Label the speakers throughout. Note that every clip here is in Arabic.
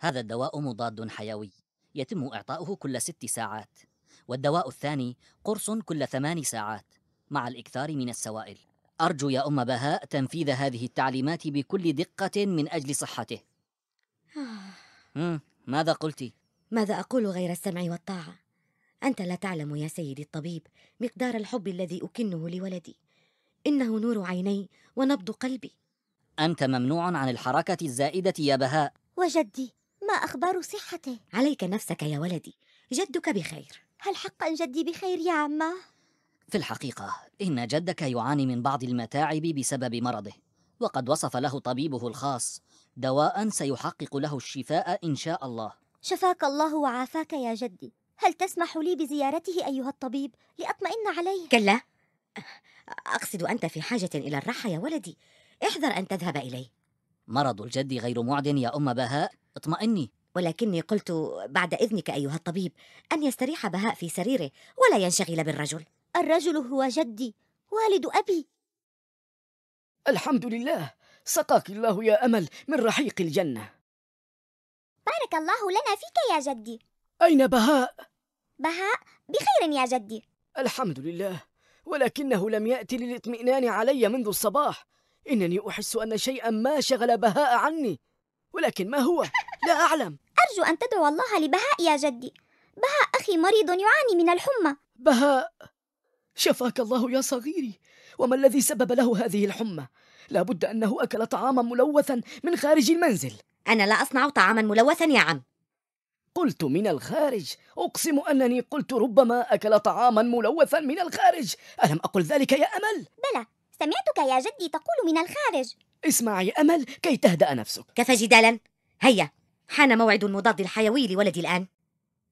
Speaker 1: هذا الدواء مضاد حيوي يتم إعطاؤه كل ست ساعات والدواء الثاني قرص كل ثمان ساعات مع الإكثار من السوائل أرجو يا أم بهاء تنفيذ هذه التعليمات بكل دقة من أجل صحته ماذا قلت؟
Speaker 2: ماذا أقول غير السمع والطاعة؟ أنت لا تعلم يا سيدي الطبيب مقدار الحب الذي أكنه لولدي إنه نور عيني
Speaker 1: ونبض قلبي أنت ممنوع عن الحركة الزائدة يا بهاء وجدي ما أخبار صحته؟ عليك نفسك يا ولدي جدك بخير هل حقا جدي بخير يا عماه؟ في الحقيقة إن جدك يعاني من بعض المتاعب بسبب مرضه وقد وصف له طبيبه الخاص دواء سيحقق له الشفاء إن شاء الله
Speaker 3: شفاك الله وعافاك يا جدي هل تسمح لي بزيارته
Speaker 2: أيها الطبيب لأطمئن عليه؟ كلا أقصد أنت في حاجة إلى الراحة يا ولدي احذر أن تذهب إليه مرض الجد غير معد يا أم بهاء اطمئني ولكني قلت بعد إذنك أيها الطبيب أن يستريح بهاء في سريره ولا ينشغل بالرجل الرجل هو جدي والد أبي الحمد لله سقاك الله يا أمل من رحيق الجنة بارك الله لنا فيك يا جدي أين بهاء؟ بهاء بخير يا جدي الحمد لله ولكنه لم يأتي للاطمئنان علي منذ الصباح إنني أحس أن شيئا ما شغل بهاء عني ولكن ما هو؟ لا أعلم أرجو أن تدعو الله لبهاء يا جدي بهاء أخي مريض يعاني من الحمى بهاء شفاك الله يا صغيري وما الذي سبب له هذه الحمى؟ لابد أنه أكل طعاما ملوثا من خارج المنزل أنا لا أصنع طعاما ملوثا يا عم قلت من الخارج أقسم أنني قلت ربما أكل طعاما ملوثا من الخارج ألم أقل ذلك يا أمل؟ بلى سمعتك يا جدي تقول من الخارج اسمعي أمل كي تهدأ نفسك كفى جدالا هيا حان موعد المضاد الحيوي لولدي الآن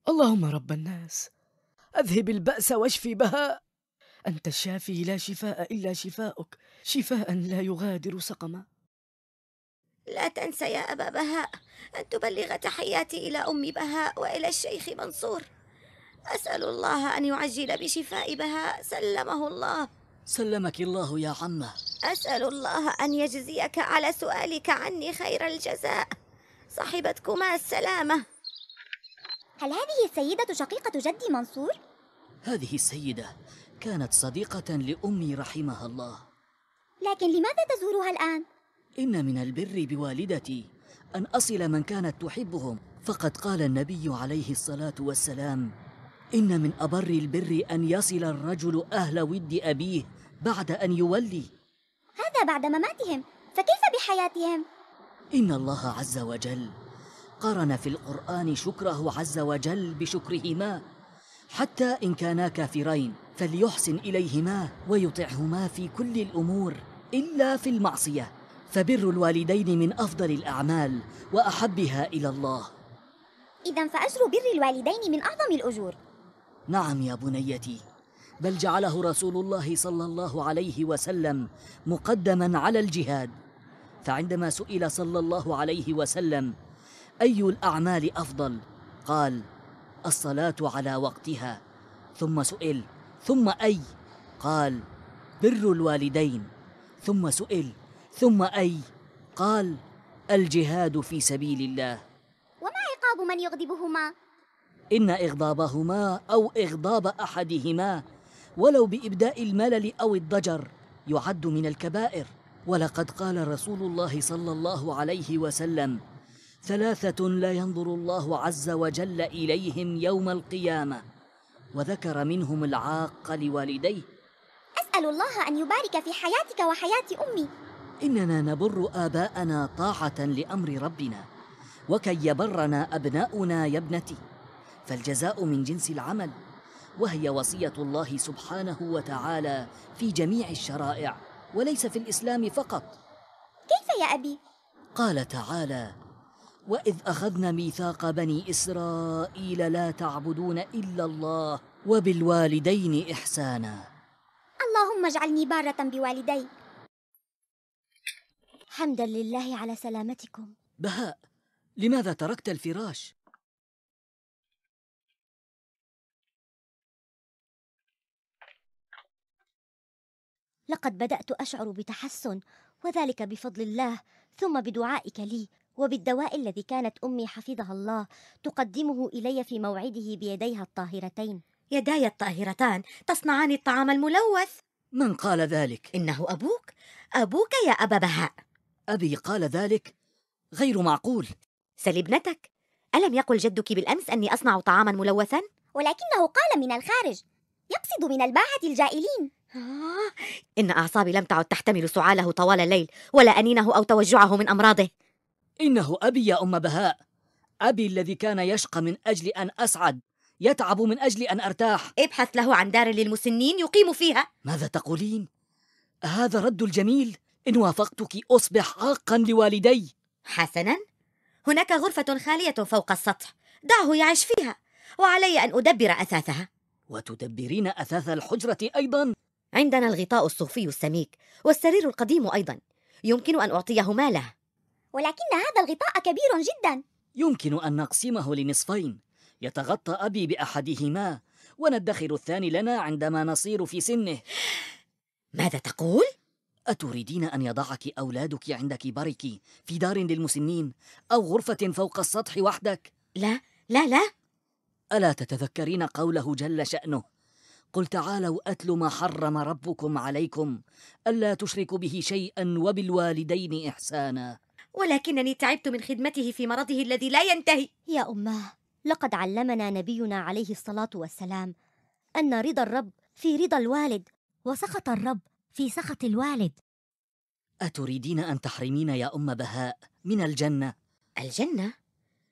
Speaker 2: اللهم رب الناس أذهب البأس واشفي بهاء أنت الشافي لا شفاء إلا شفاءك شفاء لا يغادر سقما لا تنس يا أبا بهاء أن تبلغ تحياتي إلى أم بهاء وإلى الشيخ منصور أسأل الله أن يعجل بشفاء بهاء سلمه
Speaker 1: الله سلمك الله يا عمه
Speaker 2: أسأل الله أن يجزيك على سؤالك عني خير الجزاء صاحبتكما السلامة هل هذه السيدة شقيقة جدي منصور؟
Speaker 1: هذه السيدة كانت صديقة لأمي رحمها الله لكن لماذا تزورها الآن؟ إن من البر بوالدتي أن أصل من كانت تحبهم فقد قال النبي عليه الصلاة والسلام إن من أبر البر أن يصل الرجل أهل ود أبيه بعد أن يولي هذا بعد مماتهم فكيف بحياتهم؟ إن الله عز وجل قرن في القرآن شكره عز وجل بشكرهما حتى إن كانا كافرين فليحسن إليهما ويطعهما في كل الأمور إلا في المعصية فبر الوالدين من أفضل الأعمال وأحبها إلى الله إذا فأجر بر الوالدين من أعظم الأجور نعم يا بنيتي بل جعله رسول الله صلى الله عليه وسلم مقدما على الجهاد فعندما سئل صلى الله عليه وسلم اي الاعمال افضل قال الصلاه على وقتها ثم سئل ثم اي قال بر الوالدين ثم سئل ثم اي قال الجهاد في سبيل الله
Speaker 3: وما عقاب من يغضبهما
Speaker 1: ان اغضابهما او اغضاب احدهما ولو بإبداء الملل أو الضجر يعد من الكبائر ولقد قال رسول الله صلى الله عليه وسلم ثلاثة لا ينظر الله عز وجل إليهم يوم القيامة وذكر منهم العاق لوالديه أسأل الله أن يبارك في حياتك وحياة أمي إننا نبر آباءنا طاعة لأمر ربنا وكي يبرنا أبناؤنا يا ابنتي فالجزاء من جنس العمل وهي وصية الله سبحانه وتعالى في جميع الشرائع وليس في الإسلام فقط كيف يا أبي؟ قال تعالى وإذ أخذنا ميثاق بني إسرائيل لا تعبدون إلا الله وبالوالدين إحسانا
Speaker 3: اللهم اجعلني بارة بوالدي حمدا لله على سلامتكم
Speaker 1: بهاء لماذا تركت الفراش؟
Speaker 3: لقد بدات اشعر بتحسن وذلك بفضل الله ثم بدعائك لي وبالدواء الذي كانت امي حفظها الله تقدمه الي في موعده بيديها الطاهرتين يداي
Speaker 2: الطاهرتان تصنعان الطعام الملوث من قال ذلك انه ابوك ابوك يا ابا بهاء ابي قال ذلك غير معقول سل ابنتك الم يقل جدك بالامس اني اصنع طعاما ملوثا ولكنه قال من الخارج يقصد من الباعه الجائلين آه. إن أعصابي لم تعد تحتمل سعاله
Speaker 1: طوال الليل ولا أنينه أو توجعه من أمراضه إنه أبي يا أم بهاء أبي الذي كان يشقى من أجل أن أسعد يتعب من أجل أن أرتاح ابحث له عن دار للمسنين يقيم فيها ماذا تقولين؟ هذا رد الجميل إن وافقتك أصبح حقا لوالدي حسنا هناك غرفة
Speaker 2: خالية فوق السطح دعه يعيش فيها وعلي أن أدبر أثاثها
Speaker 1: وتدبرين
Speaker 2: أثاث الحجرة أيضا عندنا الغطاء الصوفي السميك والسرير القديم
Speaker 1: أيضا يمكن أن أعطيهما له ولكن هذا الغطاء كبير جدا يمكن أن نقسمه لنصفين يتغطى أبي بأحدهما وندخر الثاني لنا عندما نصير في سنه ماذا تقول؟ أتريدين أن يضعك أولادك عند كبارك في دار للمسنين أو غرفة فوق السطح وحدك؟ لا لا لا ألا تتذكرين قوله جل شأنه قل تعالوا أتل ما حرم ربكم عليكم ألا تشركوا به شيئا وبالوالدين إحسانا ولكنني تعبت من خدمته في مرضه الذي لا
Speaker 2: ينتهي يا أماه لقد علمنا نبينا عليه الصلاة والسلام أن
Speaker 3: رضا الرب في رضا الوالد وسخط الرب في سخط الوالد
Speaker 1: أتريدين أن تحرمين يا أم بهاء من الجنة؟ الجنة؟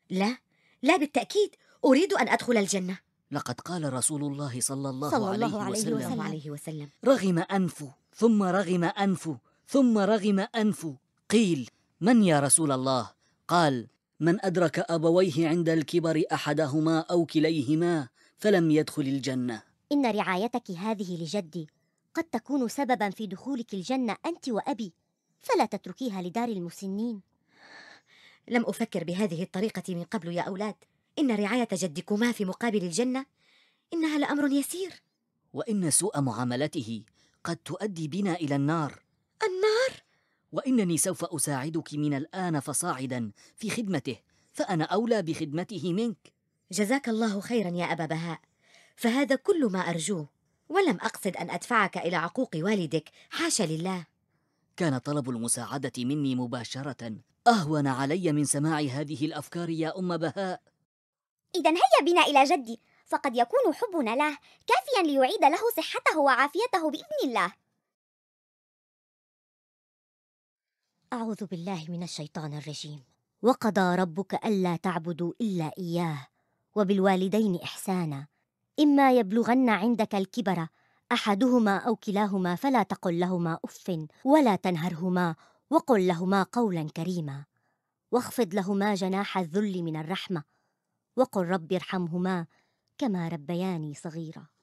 Speaker 1: لا لا بالتأكيد أريد أن أدخل الجنة لقد قال رسول الله صلى الله, صلى عليه, عليه, وسلم, وسلم, عليه وسلم رغم أنف ثم رغم أنف ثم رغم أنف قيل من يا رسول الله قال من أدرك أبويه عند الكبر أحدهما أو كليهما فلم يدخل الجنة
Speaker 3: إن رعايتك هذه لجدي قد تكون سببا في دخولك الجنة أنت وأبي
Speaker 2: فلا تتركيها لدار المسنين لم أفكر بهذه الطريقة من قبل يا أولاد إن رعاية جدكما في مقابل الجنة إنها لأمر يسير
Speaker 1: وإن سوء معاملته قد تؤدي بنا إلى النار النار؟ وإنني سوف أساعدك من الآن فصاعدا في خدمته فأنا أولى بخدمته منك جزاك الله خيرا يا أبا بهاء فهذا كل ما أرجوه ولم أقصد أن أدفعك إلى عقوق والدك حاشا لله كان طلب المساعدة مني مباشرة أهون علي من سماع هذه الأفكار يا أم بهاء إذا هيا بنا إلى جدي فقد يكون حبنا له كافيا
Speaker 3: ليعيد له صحته وعافيته بإذن الله أعوذ بالله من الشيطان الرجيم وقضى ربك ألا تعبدوا إلا إياه وبالوالدين إحسانا إما يبلغن عندك الكبر أحدهما أو كلاهما فلا تقل لهما أف ولا تنهرهما وقل لهما قولا كريما واخفض لهما جناح الذل من الرحمه وقل رب ارحمهما كما ربياني صغيرة